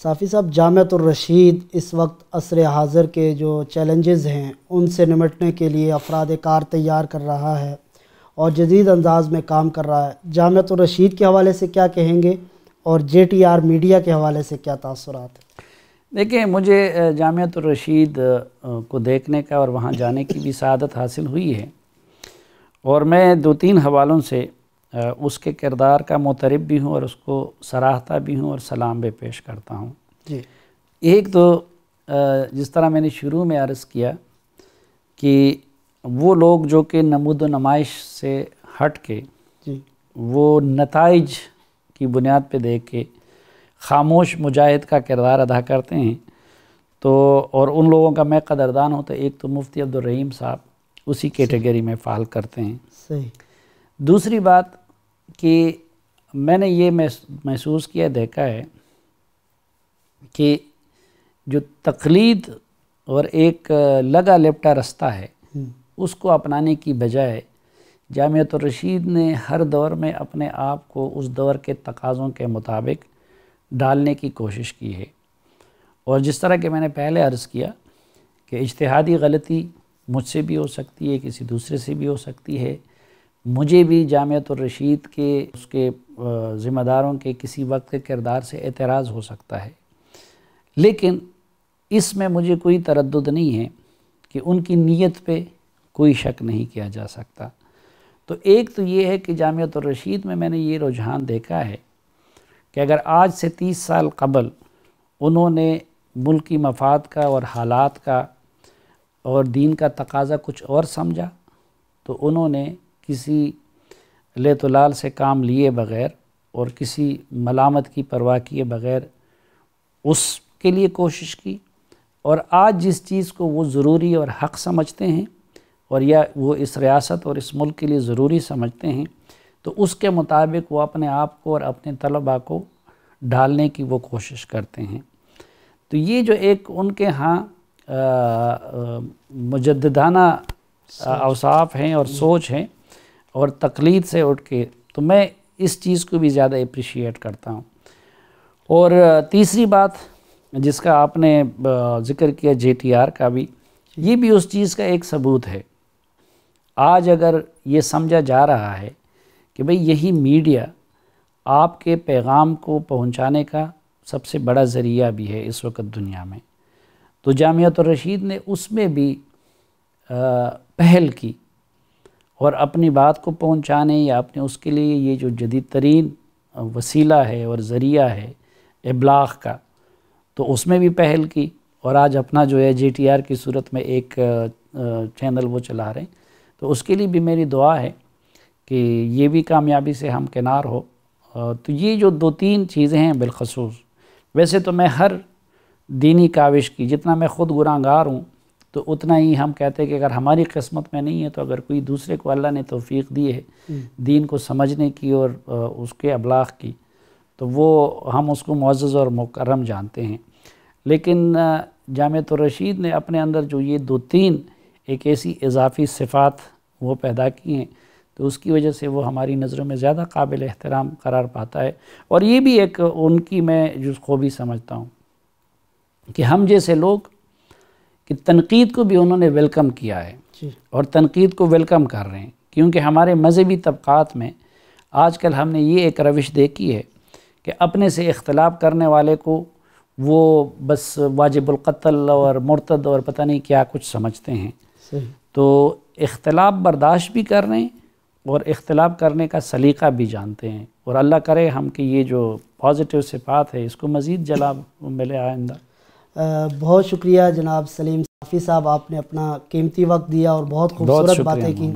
صافی صاحب جامعت الرشید اس وقت عصر حاضر کے جو چیلنجز ہیں ان سے نمٹنے کے لیے افراد کار تیار کر رہا ہے اور جدید انداز میں کام کر رہا ہے جامعت الرشید کے حوالے سے کیا کہیں گے اور جے ٹی آر میڈیا کے حوالے سے کیا تاثرات دیکھیں مجھے جامعت الرشید کو دیکھنے کا اور وہاں جانے کی بھی سعادت حاصل ہوئی ہے اور میں دو تین حوالوں سے اس کے کردار کا مطرب بھی ہوں اور اس کو سراہتا بھی ہوں اور سلام بھی پیش کرتا ہوں جی ایک تو جس طرح میں نے شروع میں عرض کیا کہ وہ لوگ جو کہ نمود و نمائش سے ہٹ کے جی۔ وہ نتائج کی بنیاد پہ دیکھ کے خاموش مجاہد کا کردار ادا کرتے ہیں تو اور ان لوگوں کا میں قدردان ہوں تو ایک تو مفتی عبدالرحیم صاحب اسی کیٹیگری میں فعال کرتے ہیں صحیح دوسری بات کہ میں نے یہ محسوس کیا دیکھا ہے کہ جو تقلید اور ایک لگا لپٹا رستہ ہے اس کو اپنانے کی بجائے جامعت الرشید نے ہر دور میں اپنے آپ کو اس دور کے تقاضوں کے مطابق ڈالنے کی کوشش کی ہے اور جس طرح کہ میں نے پہلے عرض کیا کہ اجتہادی غلطی مجھ سے بھی ہو سکتی ہے کسی دوسرے سے بھی ہو سکتی ہے مجھے بھی جامعت الرشید کے اس کے ذمہ داروں کے کسی وقت کے کردار سے اعتراض ہو سکتا ہے لیکن اس میں مجھے کوئی تردد نہیں ہے کہ ان کی نیت پہ کوئی شک نہیں کیا جا سکتا تو ایک تو یہ ہے کہ جامعت الرشید میں میں نے یہ رجحان دیکھا ہے کہ اگر آج سے تیس سال قبل انہوں نے ملک کی مفاد کا اور حالات کا اور دین کا تقاضا کچھ اور سمجھا تو انہوں نے کسی لال سے کام لیے بغیر اور کسی ملامت کی پرواہ کیے بغیر اس کے لیے کوشش کی اور آج جس چیز کو وہ ضروری اور حق سمجھتے ہیں اور یا وہ اس ریاست اور اس ملک کے لیے ضروری سمجھتے ہیں تو اس کے مطابق وہ اپنے آپ کو اور اپنے طلباء کو ڈھالنے کی وہ کوشش کرتے ہیں تو یہ جو ایک ان کے ہاں مجددانہ اوصاف ہیں اور سوچ ہیں اور تقلید سے اٹھ کے تو میں اس چیز کو بھی زیادہ اپریشیٹ کرتا ہوں اور تیسری بات جس کا آپ نے ذکر کیا جے ٹی آر کا بھی یہ بھی اس چیز کا ایک ثبوت ہے آج اگر یہ سمجھا جا رہا ہے کہ بھئی یہی میڈیا آپ کے پیغام کو پہنچانے کا سب سے بڑا ذریعہ بھی ہے اس وقت دنیا میں تو جامعہ الرشید نے اس میں بھی پہل کی اور اپنی بات کو پہنچانے یا اپنے اس کے لیے یہ جو جدید ترین وسیلہ ہے اور ذریعہ ہے ابلاغ کا تو اس میں بھی پہل کی اور آج اپنا جو ہے جی ٹی آر کی صورت میں ایک چینل وہ چلا رہے ہیں تو اس کے لیے بھی میری دعا ہے کہ یہ بھی کامیابی سے ہم کنار ہو تو یہ جو دو تین چیزیں ہیں بالخصوص ویسے تو میں ہر دینی کاوش کی جتنا میں خود گرانگار ہوں تو اتنا ہی ہم کہتے ہیں کہ اگر ہماری قسمت میں نہیں ہے تو اگر کوئی دوسرے کو اللہ نے توفیق دی ہے دین کو سمجھنے کی اور اس کے ابلاغ کی تو وہ ہم اس کو معزز اور مکرم جانتے ہیں لیکن جامع الرشید نے اپنے اندر جو یہ دو تین ایک ایسی اضافی صفات وہ پیدا کی ہیں تو اس کی وجہ سے وہ ہماری نظروں میں زیادہ قابل احترام قرار پاتا ہے اور یہ بھی ایک ان کی میں جس خوبی سمجھتا ہوں کہ ہم جیسے لوگ کہ تنقید کو بھی انہوں نے ویلکم کیا ہے جی۔ اور تنقید کو ویلکم کر رہے ہیں کیونکہ ہمارے مذہبی طبقات میں آج کل ہم نے یہ ایک روش دیکھی ہے کہ اپنے سے اختلاف کرنے والے کو وہ بس واجب القتل اور مرتد اور پتہ نہیں کیا کچھ سمجھتے ہیں تو اختلاف برداشت بھی کر رہے ہیں اور اختلاف کرنے کا سلیقہ بھی جانتے ہیں اور اللہ کرے ہم کہ یہ جو پازیٹیو صفات ہے اس کو مزید جلاب ملے آئندہ بہت شکریہ جناب سلیم حافظ صاحب آپ نے اپنا قیمتی وقت دیا اور بہت خوبصورت باتیں کی